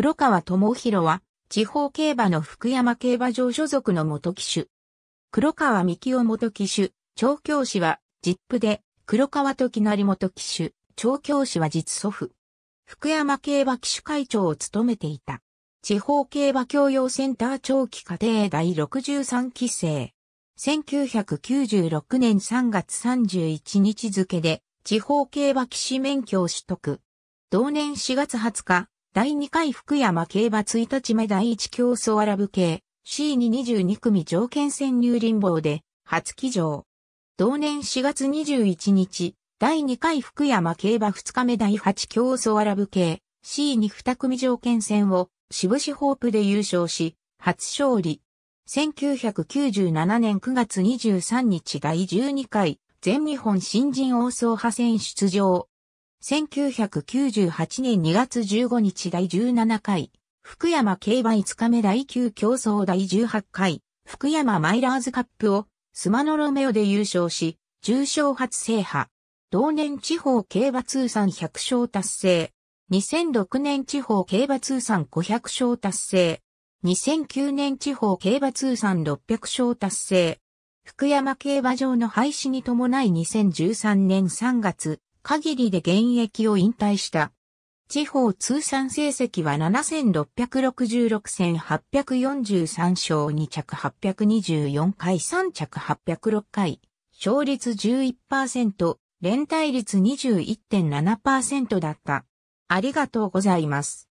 黒川智弘は、地方競馬の福山競馬場所属の元騎手。黒川幹夫元騎手、調教師は、ジップで、黒川時成元騎手、調教師は実祖父。福山競馬騎手会長を務めていた。地方競馬教養センター長期課程第63期生。1996年3月31日付で地方競馬騎士免許を取得。同年4月20日、第2回福山競馬1日目第1競争アラブ系 C222 組条件戦入林坊で初騎乗。同年4月21日、第2回福山競馬2日目第8競争アラブ系 C22 組条件戦を渋市ホープで優勝し、初勝利。1997年9月23日第12回全日本新人王総派戦出場。1998年2月15日第17回、福山競馬5日目第9競争第18回、福山マイラーズカップを、スマノロメオで優勝し、重賞初制覇。同年地方競馬通算100勝達成。2006年地方競馬通算500勝達成。2009年地方競馬通算600勝達成。福山競馬場の廃止に伴い2013年3月、限りで現役を引退した。地方通算成績は7666戦843勝2着824回3着806回、勝率11%、連帯率21.7%だった。ありがとうございます。